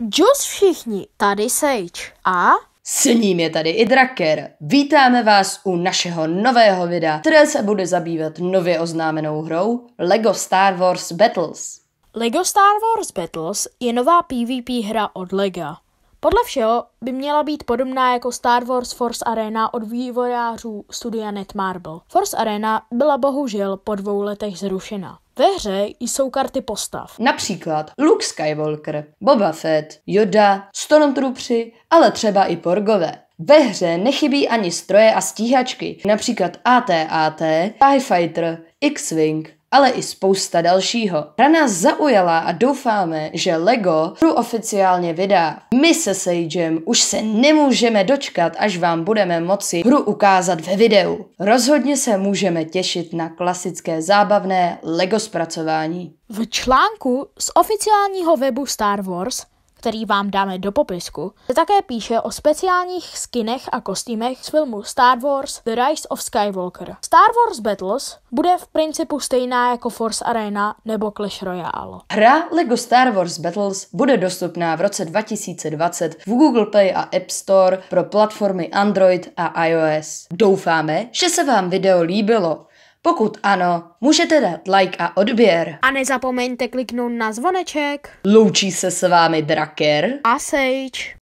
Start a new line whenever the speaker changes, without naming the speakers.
Juice všichni, tady Sage a... S ním je tady i Draker. Vítáme vás u našeho nového videa, které se bude zabývat nově oznámenou hrou LEGO Star Wars Battles.
LEGO Star Wars Battles je nová PvP hra od LEGO. Podle všeho by měla být podobná jako Star Wars Force Arena od vývojářů studia Netmarble. Force Arena byla bohužel po
dvou letech zrušena. Ve hře jsou karty postav. Například Luke Skywalker, Boba Fett, Yoda, Stormtroopři, ale třeba i Porgové. Ve hře nechybí ani stroje a stíhačky, například AT-AT, TIE Fighter, X-Wing, ale i spousta dalšího. Hra nás zaujala a doufáme, že LEGO hru oficiálně vydá. My se Sejdžem už se nemůžeme dočkat, až vám budeme moci hru ukázat ve videu. Rozhodně se můžeme těšit na klasické zábavné LEGO zpracování. V článku z oficiálního webu
Star Wars který vám dáme do popisku, se také píše o speciálních skinech a kostýmech z filmu Star Wars The Rise of Skywalker. Star Wars Battles bude v principu stejná jako Force Arena nebo Clash Royale.
Hra LEGO Star Wars Battles bude dostupná v roce 2020 v Google Play a App Store pro platformy Android a iOS. Doufáme, že se vám video líbilo. Pokud ano, můžete dát like a odběr.
A nezapomeňte kliknout na zvoneček.
Loučí se s vámi Draker a Sage.